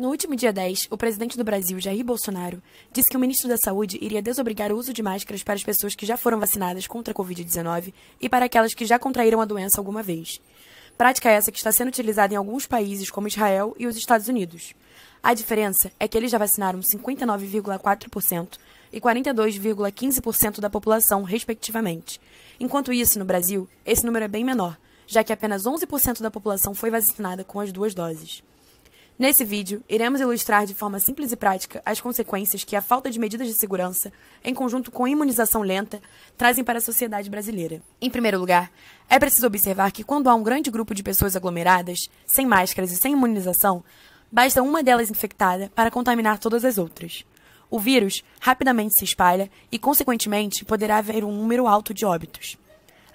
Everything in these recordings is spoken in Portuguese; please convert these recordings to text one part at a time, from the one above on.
No último dia 10, o presidente do Brasil, Jair Bolsonaro, disse que o ministro da Saúde iria desobrigar o uso de máscaras para as pessoas que já foram vacinadas contra a Covid-19 e para aquelas que já contraíram a doença alguma vez. Prática é essa que está sendo utilizada em alguns países, como Israel e os Estados Unidos. A diferença é que eles já vacinaram 59,4% e 42,15% da população, respectivamente. Enquanto isso, no Brasil, esse número é bem menor, já que apenas 11% da população foi vacinada com as duas doses. Nesse vídeo, iremos ilustrar de forma simples e prática as consequências que a falta de medidas de segurança, em conjunto com a imunização lenta, trazem para a sociedade brasileira. Em primeiro lugar, é preciso observar que quando há um grande grupo de pessoas aglomeradas, sem máscaras e sem imunização, basta uma delas infectada para contaminar todas as outras. O vírus rapidamente se espalha e, consequentemente, poderá haver um número alto de óbitos.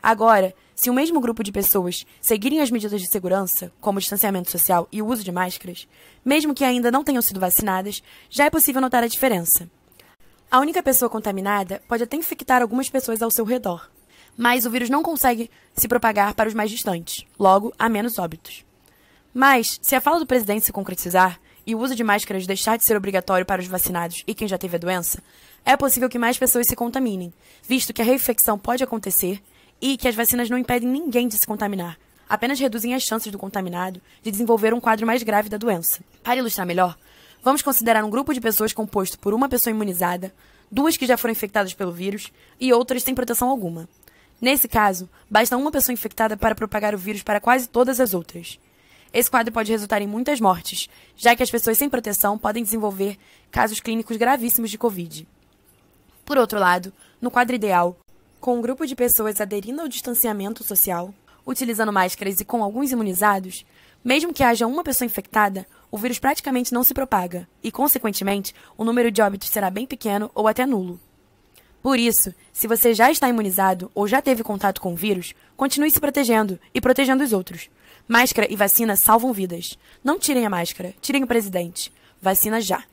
Agora, se o mesmo grupo de pessoas seguirem as medidas de segurança, como o distanciamento social e o uso de máscaras, mesmo que ainda não tenham sido vacinadas, já é possível notar a diferença. A única pessoa contaminada pode até infectar algumas pessoas ao seu redor, mas o vírus não consegue se propagar para os mais distantes, logo, há menos óbitos. Mas, se a fala do presidente se concretizar e o uso de máscaras deixar de ser obrigatório para os vacinados e quem já teve a doença, é possível que mais pessoas se contaminem, visto que a reinfecção pode acontecer e que as vacinas não impedem ninguém de se contaminar, apenas reduzem as chances do contaminado de desenvolver um quadro mais grave da doença. Para ilustrar melhor, vamos considerar um grupo de pessoas composto por uma pessoa imunizada, duas que já foram infectadas pelo vírus e outras sem proteção alguma. Nesse caso, basta uma pessoa infectada para propagar o vírus para quase todas as outras. Esse quadro pode resultar em muitas mortes, já que as pessoas sem proteção podem desenvolver casos clínicos gravíssimos de Covid. Por outro lado, no quadro ideal, com um grupo de pessoas aderindo ao distanciamento social, utilizando máscaras e com alguns imunizados, mesmo que haja uma pessoa infectada, o vírus praticamente não se propaga e, consequentemente, o número de óbitos será bem pequeno ou até nulo. Por isso, se você já está imunizado ou já teve contato com o vírus, continue se protegendo e protegendo os outros. Máscara e vacina salvam vidas. Não tirem a máscara, tirem o presidente. Vacina já.